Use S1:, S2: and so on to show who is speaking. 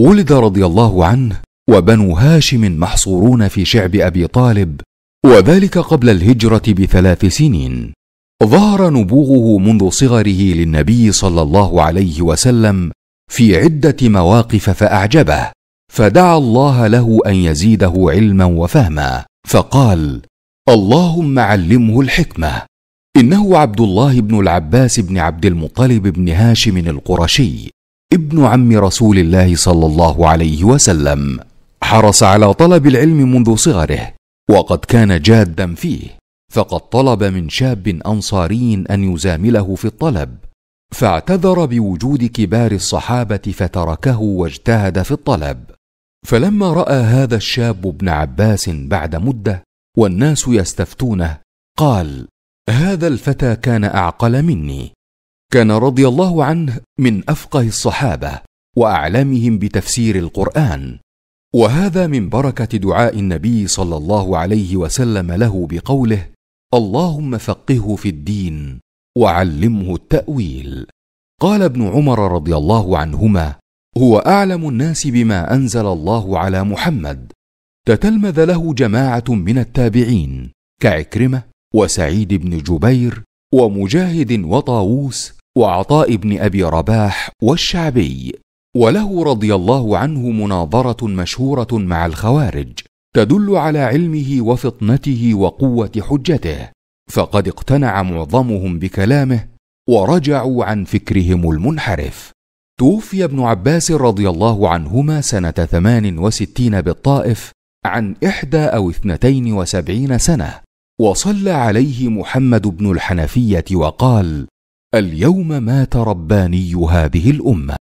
S1: ولد رضي الله عنه وبنو هاشم محصورون في شعب ابي طالب وذلك قبل الهجره بثلاث سنين ظهر نبوغه منذ صغره للنبي صلى الله عليه وسلم في عده مواقف فاعجبه فدعا الله له ان يزيده علما وفهما فقال اللهم علمه الحكمه انه عبد الله بن العباس بن عبد المطلب بن هاشم القرشي ابن عم رسول الله صلى الله عليه وسلم حرص على طلب العلم منذ صغره وقد كان جادا فيه فقد طلب من شاب انصاري ان يزامله في الطلب فاعتذر بوجود كبار الصحابه فتركه واجتهد في الطلب فلما راى هذا الشاب ابن عباس بعد مده والناس يستفتونه قال هذا الفتى كان اعقل مني كان رضي الله عنه من افقه الصحابه واعلمهم بتفسير القران وهذا من بركه دعاء النبي صلى الله عليه وسلم له بقوله اللهم فقهه في الدين وعلمه التاويل قال ابن عمر رضي الله عنهما هو اعلم الناس بما انزل الله على محمد تتلمذ له جماعه من التابعين كعكرمه وسعيد بن جبير ومجاهد وطاووس وعطاء بن ابي رباح والشعبي وله رضي الله عنه مناظره مشهوره مع الخوارج تدل على علمه وفطنته وقوه حجته فقد اقتنع معظمهم بكلامه ورجعوا عن فكرهم المنحرف توفي ابن عباس رضي الله عنهما سنة ثمان وستين بالطائف عن إحدى أو اثنتين وسبعين سنة وصلى عليه محمد بن الحنفية وقال اليوم مات رباني هذه الامه